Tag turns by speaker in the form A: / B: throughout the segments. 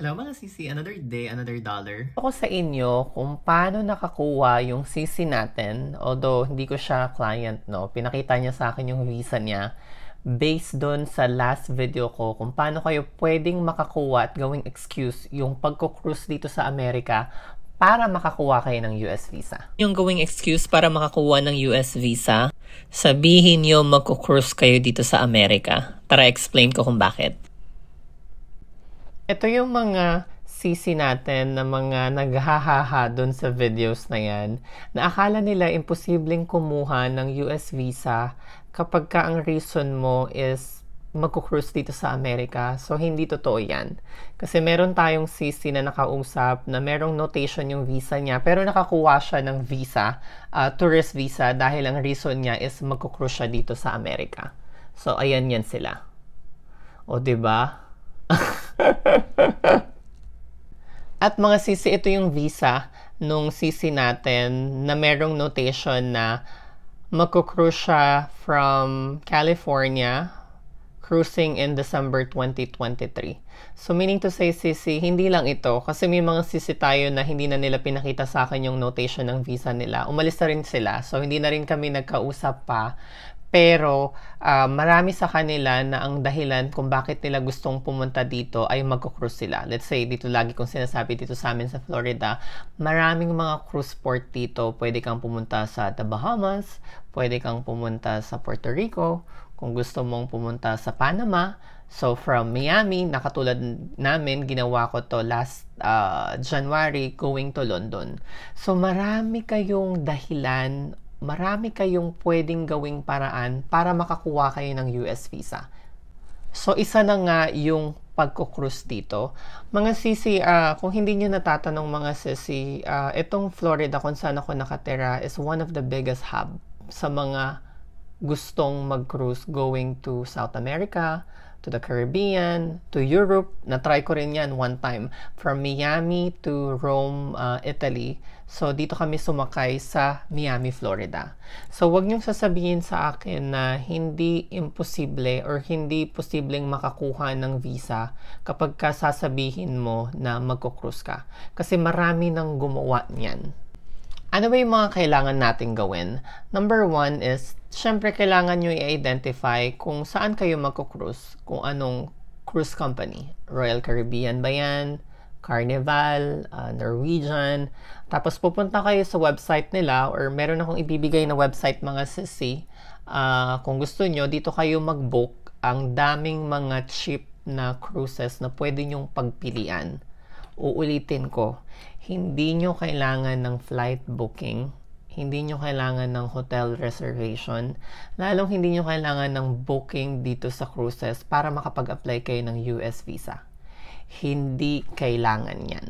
A: Hello mga sisi, another day, another dollar. Ako sa inyo kung paano nakakuha yung sisi natin, although hindi ko siya client, no? Pinakita niya sa akin yung visa niya based doon sa last video ko kung paano kayo pwedeng makakuha at gawing excuse yung pagko-cruise dito sa Amerika para makakuha kayo ng US visa. Yung gawing excuse para makakuha ng US visa, sabihin nyo magko-cruise kayo dito sa Amerika. Tara, explain ko kung bakit. Ito yung mga sisi natin na mga naghahaha doon sa videos na yan na akala nila imposibleng kumuha ng US visa kapag ka ang reason mo is magkukrus dito sa Amerika. So, hindi totoo yan. Kasi meron tayong sisi na nakausap na merong notation yung visa niya pero nakakuha siya ng visa, uh, tourist visa dahil ang reason niya is magkukrus siya dito sa Amerika. So, ayan yan sila. O, ba diba? At mga sisi, ito yung visa nung sisi natin na merong notation na magkukruise siya from California cruising in December 2023. So meaning to say sisi, hindi lang ito kasi may mga sisi tayo na hindi na nila pinakita sa akin yung notation ng visa nila. Umalis na rin sila. So hindi na rin kami nagkausap pa pero uh, marami sa kanila na ang dahilan kung bakit nila gustong pumunta dito ay magko-cruise sila. Let's say, dito lagi kong sinasabi dito sa amin sa Florida, maraming mga cruise port dito. Pwede kang pumunta sa The Bahamas, pwede kang pumunta sa Puerto Rico, kung gusto mong pumunta sa Panama. So, from Miami, nakatulad namin, ginawa ko to last uh, January going to London. So, marami kayong dahilan marami kayong pwedeng gawing paraan para makakuha kayo ng US visa. So, isa na nga yung pagkukrus dito. Mga sisi, uh, kung hindi nyo natatanong mga sisi, uh, itong Florida kung saan ako nakatera is one of the biggest hub sa mga gustong mag-cruise going to South America, to the Caribbean, to Europe. Na-try ko rin yan one time. From Miami to Rome, uh, Italy. So, dito kami sumakay sa Miami, Florida. So, wag niyong sasabihin sa akin na hindi imposible or hindi posibleng makakuha ng visa kapag ka sasabihin mo na magkukrus ka. Kasi marami nang gumawa niyan. Ano ba yung mga kailangan nating gawin? Number one is, syempre kailangan nyo i-identify kung saan kayo magkukruise, kung anong cruise company. Royal Caribbean ba yan? Carnival, uh, Norwegian. Tapos pupunta kayo sa website nila or meron akong ibibigay na website mga sisi. Uh, kung gusto nyo, dito kayo mag-book ang daming mga cheap na cruises na pwede nyong pagpilian uulitin ko, hindi nyo kailangan ng flight booking, hindi nyo kailangan ng hotel reservation, lalong hindi nyo kailangan ng booking dito sa cruises para makapag-apply kayo ng US visa. Hindi kailangan yan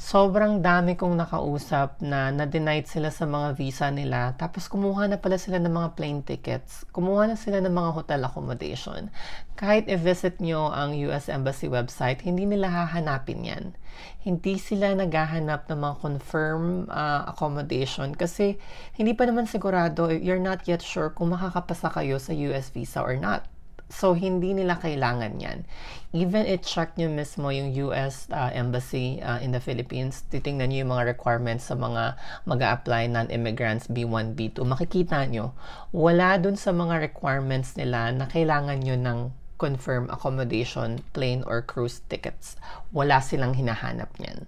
A: sobrang dami kong nakausap na na-denied sila sa mga visa nila. Tapos kumuha na pala sila ng mga plane tickets. Kumuha na sila ng mga hotel accommodation. Kahit i-visit nyo ang US Embassy website, hindi nila hahanapin yan. Hindi sila naghahanap ng mga confirm uh, accommodation kasi hindi pa naman sigurado, you're not yet sure kung makakapasa kayo sa US visa or not. So, hindi nila kailangan yan. Even i-check nyo mismo yung US uh, ah, Embassy uh, in the Philippines, titingnan nyo yung mga requirements sa mga mag apply non-immigrants B1, B2. Makikita nyo, wala dun sa mga requirements nila na kailangan nyo ng confirm accommodation, plane, or cruise tickets. Wala silang hinahanap niyan.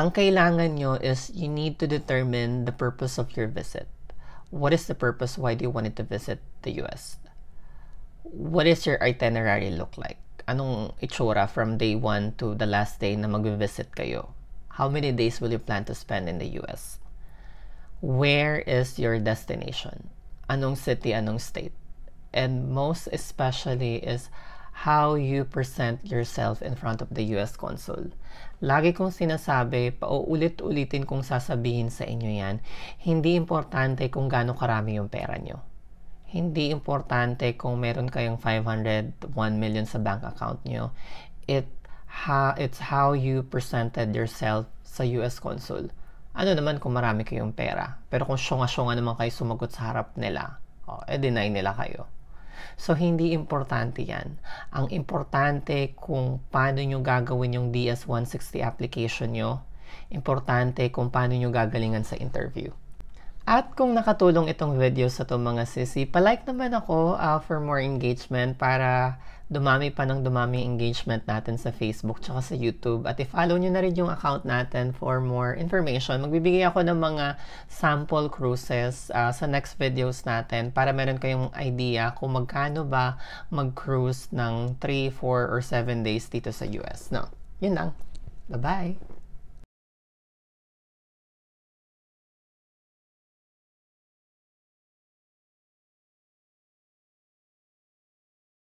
A: Ang kailangan nyo is you need to determine the purpose of your visit. What is the purpose? Why do you wanted to visit the US? what is your itinerary look like? Anong itsura from day 1 to the last day na mag-visit kayo? How many days will you plan to spend in the US? Where is your destination? Anong city, anong state? And most especially is how you present yourself in front of the US consul. Lagi kong sinasabi, pauulit-ulitin kong sasabihin sa inyo yan, hindi importante kung gaano karami yung pera nyo hindi importante kung meron kayong 501 million sa bank account nyo. It, ha, it's how you presented yourself sa US Consul. Ano naman kung marami kayong pera. Pero kung syunga-syunga naman kayo sumagot sa harap nila, oh, eh deny nila kayo. So, hindi importante yan. Ang importante kung paano nyo gagawin yung DS-160 application nyo, importante kung paano nyo gagalingan sa interview. At kung nakatulong itong video sa itong mga sisi, palike naman ako uh, for more engagement para dumami pa ng dumami engagement natin sa Facebook tsaka sa YouTube. At i-follow nyo na rin yung account natin for more information. Magbibigay ako ng mga sample cruises uh, sa next videos natin para meron kayong idea kung magkano ba mag-cruise ng 3, 4, or 7 days dito sa US. No, yun lang. Bye-bye!